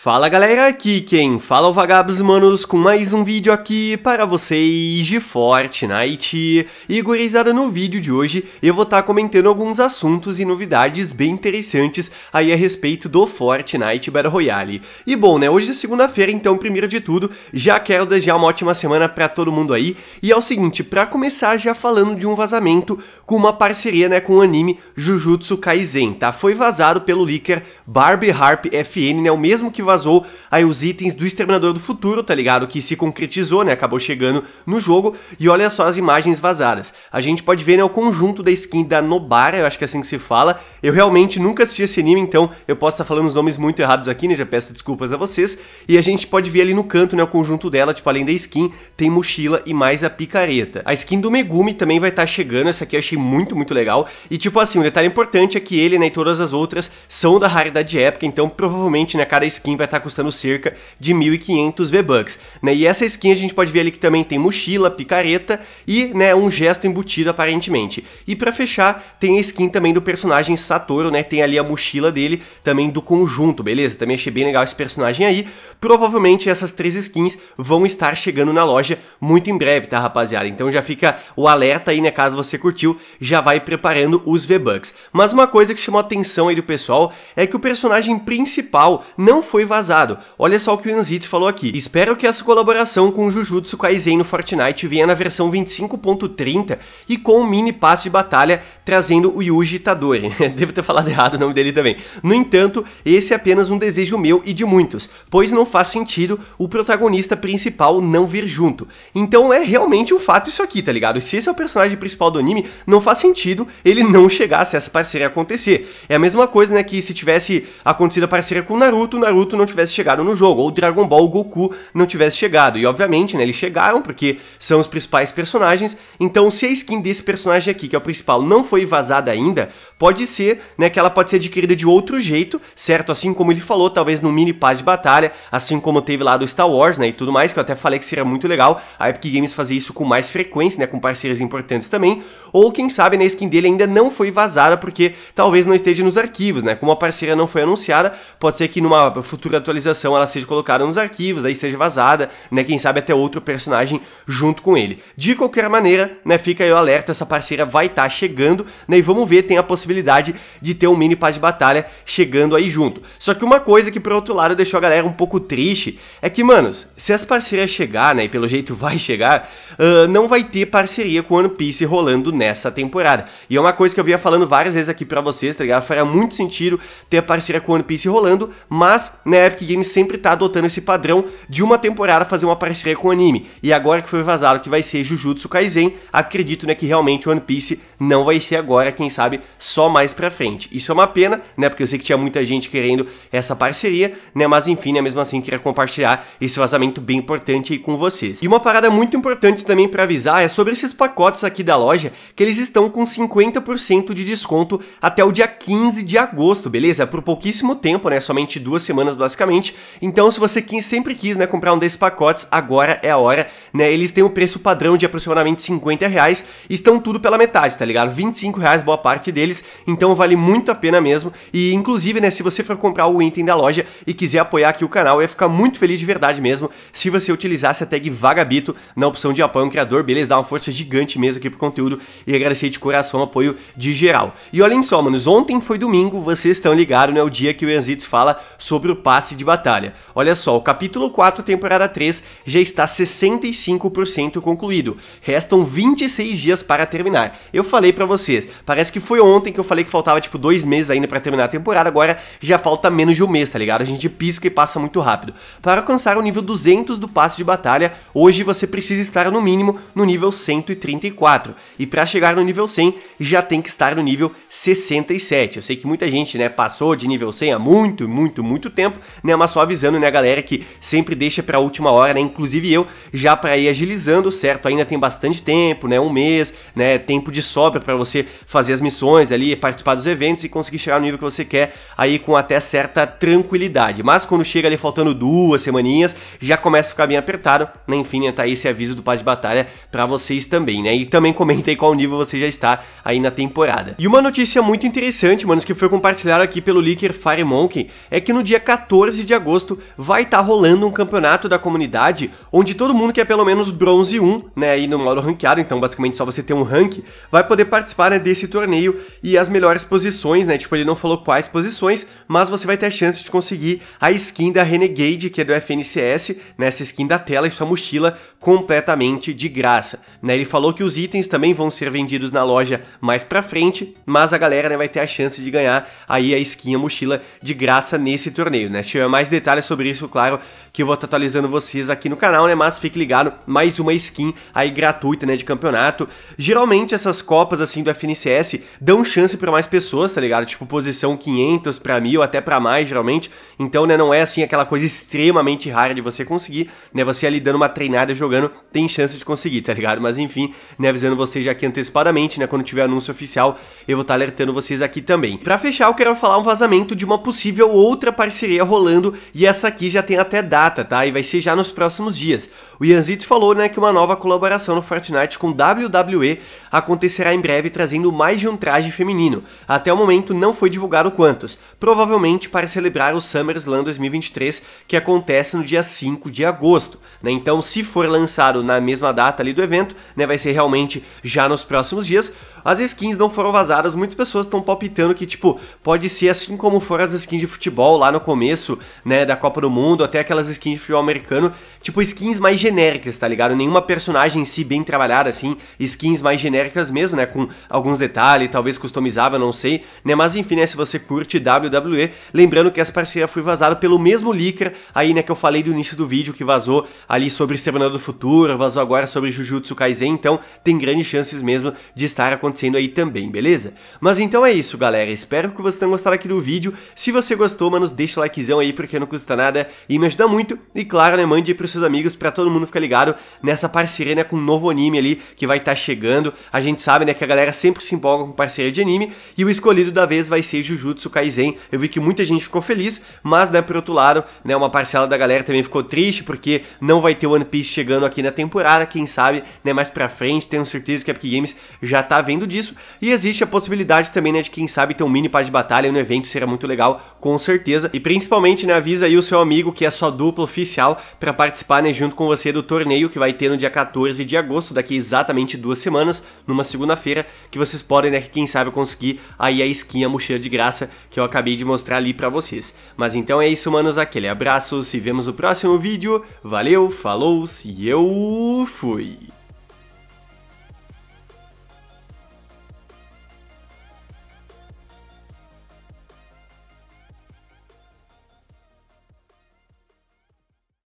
Fala galera, aqui quem fala é o Vagabos Manos com mais um vídeo aqui para vocês de Fortnite. E gurizada, no vídeo de hoje eu vou estar tá comentando alguns assuntos e novidades bem interessantes aí a respeito do Fortnite Battle Royale. E bom, né, hoje é segunda-feira, então primeiro de tudo, já quero desejar uma ótima semana para todo mundo aí. E é o seguinte, para começar já falando de um vazamento com uma parceria, né, com o anime Jujutsu Kaisen, tá? Foi vazado pelo leaker Barbie Harp FN, né, o mesmo que vazou aí os itens do Exterminador do Futuro, tá ligado? Que se concretizou, né? Acabou chegando no jogo. E olha só as imagens vazadas. A gente pode ver, né, o conjunto da skin da Nobara, eu acho que é assim que se fala. Eu realmente nunca assisti esse anime, então eu posso estar falando os nomes muito errados aqui, né? Já peço desculpas a vocês. E a gente pode ver ali no canto, né, o conjunto dela, tipo, além da skin, tem mochila e mais a picareta. A skin do Megumi também vai estar tá chegando, essa aqui eu achei muito, muito legal. E tipo assim, um detalhe importante é que ele, né, e todas as outras são da raridade épica, então provavelmente, né, cada skin vai estar tá custando cerca de 1.500 V-Bucks, né? E essa skin a gente pode ver ali que também tem mochila, picareta e, né, um gesto embutido aparentemente. E para fechar, tem a skin também do personagem Satoru, né? Tem ali a mochila dele também do conjunto, beleza? Também achei bem legal esse personagem aí. Provavelmente essas três skins vão estar chegando na loja muito em breve, tá, rapaziada? Então já fica o alerta aí, né, caso você curtiu, já vai preparando os V-Bucks. Mas uma coisa que chamou a atenção aí do pessoal é que o personagem principal não foi foi vazado. Olha só o que o Anzit falou aqui. Espero que essa colaboração com o Jujutsu Kaisen no Fortnite venha na versão 25.30 e com o mini passe de batalha trazendo o Yuji Tadori. Devo ter falado errado o nome dele também. No entanto, esse é apenas um desejo meu e de muitos, pois não faz sentido o protagonista principal não vir junto. Então é realmente um fato isso aqui, tá ligado? Se esse é o personagem principal do anime, não faz sentido ele não chegasse se essa parceria acontecer. É a mesma coisa, né, que se tivesse acontecido a parceria com Naruto, Naruto não tivesse chegado no jogo, ou Dragon Ball Goku não tivesse chegado. E obviamente, né, eles chegaram porque são os principais personagens. Então, se a skin desse personagem aqui, que é o principal, não foi foi vazada ainda, pode ser né, que ela pode ser adquirida de outro jeito, certo? Assim como ele falou, talvez no mini pass de batalha, assim como teve lá do Star Wars né, e tudo mais, que eu até falei que seria muito legal a Epic Games fazer isso com mais frequência, né, com parceiros importantes também, ou quem sabe né, a skin dele ainda não foi vazada porque talvez não esteja nos arquivos, né? Como a parceria não foi anunciada, pode ser que numa futura atualização ela seja colocada nos arquivos, aí seja vazada, né? Quem sabe até outro personagem junto com ele. De qualquer maneira, né, fica aí o alerta, essa parceira vai estar tá chegando né? E vamos ver, tem a possibilidade de ter um mini paz de batalha chegando aí junto. Só que uma coisa que, por outro lado, deixou a galera um pouco triste é que, manos, se as parcerias chegar, né? E pelo jeito vai chegar, uh, não vai ter parceria com One Piece rolando nessa temporada. E é uma coisa que eu vinha falando várias vezes aqui para vocês, tá ligado? Faria muito sentido ter a parceria com One Piece rolando, mas na né, Epic Games sempre tá adotando esse padrão de uma temporada fazer uma parceria com o anime. E agora que foi vazado que vai ser Jujutsu Kaisen, acredito né, que realmente One Piece não vai ser agora, quem sabe só mais pra frente. Isso é uma pena, né? Porque eu sei que tinha muita gente querendo essa parceria, né? Mas enfim, né? Mesmo assim, queria compartilhar esse vazamento bem importante aí com vocês. E uma parada muito importante também para avisar é sobre esses pacotes aqui da loja, que eles estão com 50% de desconto até o dia 15 de agosto, beleza? Por pouquíssimo tempo, né? Somente duas semanas, basicamente. Então, se você sempre quis, né, comprar um desses pacotes, agora é a hora, né? Eles têm o um preço padrão de aproximadamente 50 reais e estão tudo pela metade, tá ligado? 25 25 reais boa parte deles, então vale muito a pena mesmo. E inclusive, né, se você for comprar o item da loja e quiser apoiar aqui o canal, eu ia ficar muito feliz de verdade mesmo se você utilizasse a tag Vagabito na opção de apoio ao criador, beleza? Dá uma força gigante mesmo aqui pro conteúdo e agradecer de coração o apoio de geral. E olhem só, manos, ontem foi domingo, vocês estão ligados, né? O dia que o Enzitz fala sobre o passe de batalha. Olha só, o capítulo 4, temporada 3, já está 65% concluído. Restam 26 dias para terminar. Eu falei para vocês vocês. Parece que foi ontem que eu falei que faltava, tipo, dois meses ainda para terminar a temporada, agora já falta menos de um mês, tá ligado? A gente pisca e passa muito rápido. Para alcançar o nível 200 do passe de batalha, hoje você precisa estar no mínimo no nível 134. E para chegar no nível 100, já tem que estar no nível 67. Eu sei que muita gente, né, passou de nível 100 há muito, muito, muito tempo, né, mas só avisando, né, galera, que sempre deixa pra última hora, né, inclusive eu, já para ir agilizando, certo? Ainda tem bastante tempo, né, um mês, né, tempo de sobra para você você fazer as missões ali, participar dos eventos e conseguir chegar no nível que você quer aí com até certa tranquilidade. Mas quando chega ali faltando duas semaninhas, já começa a ficar bem apertado, né? Enfim, né, tá aí esse aviso do Paz de batalha para vocês também, né? E também comenta aí qual nível você já está aí na temporada. E uma notícia muito interessante, mano, que foi compartilhada aqui pelo leaker Fire Monkey, é que no dia 14 de agosto vai estar tá rolando um campeonato da comunidade, onde todo mundo que é pelo menos bronze 1, né, aí no modo ranqueado, então basicamente só você ter um rank, vai poder participar fora desse torneio e as melhores posições, né? Tipo, ele não falou quais posições, mas você vai ter a chance de conseguir a skin da Renegade, que é do FNCS, nessa né? Essa skin da tela e sua mochila completamente de graça, né? Ele falou que os itens também vão ser vendidos na loja mais pra frente, mas a galera né, vai ter a chance de ganhar aí a skin, e a mochila de graça nesse torneio, né? Se tiver mais detalhes sobre isso, claro, que eu vou estar atualizando vocês aqui no canal, né? Mas fique ligado, mais uma skin aí gratuita, né, de campeonato. Geralmente essas copas, assim, do FNCS dão chance para mais pessoas, tá ligado? Tipo, posição 500 para 1000, até para mais, geralmente. Então, né, não é, assim, aquela coisa extremamente rara de você conseguir, né? Você ali dando uma treinada jogando, tem chance de conseguir, tá ligado? Mas, enfim, né, avisando vocês já aqui antecipadamente, né, quando tiver anúncio oficial, eu vou estar alertando vocês aqui também. Para fechar, eu quero falar um vazamento de uma possível outra parceria rolando, e essa aqui já tem até data data, tá? E vai ser já nos próximos dias. O Yanzit falou, né, que uma nova colaboração no Fortnite com WWE acontecerá em breve, trazendo mais de um traje feminino. Até o momento não foi divulgado quantos, provavelmente para celebrar o SummerSlam 2023, que acontece no dia 5 de agosto, né? Então, se for lançado na mesma data ali do evento, né, vai ser realmente já nos próximos dias. As skins não foram vazadas, muitas pessoas estão palpitando que, tipo, pode ser assim como foram as skins de futebol lá no começo, né, da Copa do Mundo, até aquelas skins de futebol americano, tipo, skins mais genéricas, tá ligado? Nenhuma personagem em si bem trabalhada, assim, skins mais genéricas mesmo, né, com alguns detalhes, talvez customizável, não sei, né, mas enfim, né, se você curte WWE, lembrando que essa parceria foi vazada pelo mesmo leaker aí, né, que eu falei do início do vídeo, que vazou ali sobre Semana do Futuro, vazou agora sobre Jujutsu Kaisen, então tem grandes chances mesmo de estar acontecendo acontecendo aí também, beleza? Mas então é isso, galera. Espero que vocês tenham gostado aqui do vídeo. Se você gostou, mano deixa o likezão aí, porque não custa nada e me ajuda muito. E claro, né, mande aí pros seus amigos pra todo mundo ficar ligado nessa parceria, né, com um novo anime ali que vai estar tá chegando. A gente sabe, né, que a galera sempre se empolga com parceria de anime e o escolhido da vez vai ser Jujutsu Kaisen. Eu vi que muita gente ficou feliz, mas, né, por outro lado, né, uma parcela da galera também ficou triste porque não vai ter One Piece chegando aqui na temporada, quem sabe, né, mais pra frente. Tenho certeza que a Epic Games já tá vendo sabendo disso. E existe a possibilidade também, né, de quem sabe ter um mini pá de batalha no evento, seria muito legal, com certeza. E principalmente, né, avisa aí o seu amigo que é sua dupla oficial para participar, né, junto com você do torneio que vai ter no dia 14 de agosto, daqui exatamente duas semanas, numa segunda-feira, que vocês podem, né, quem sabe conseguir aí a skin, a mochila de graça que eu acabei de mostrar ali para vocês. Mas então é isso, manos, aquele abraço, se vemos no próximo vídeo, valeu, falou, e eu fui!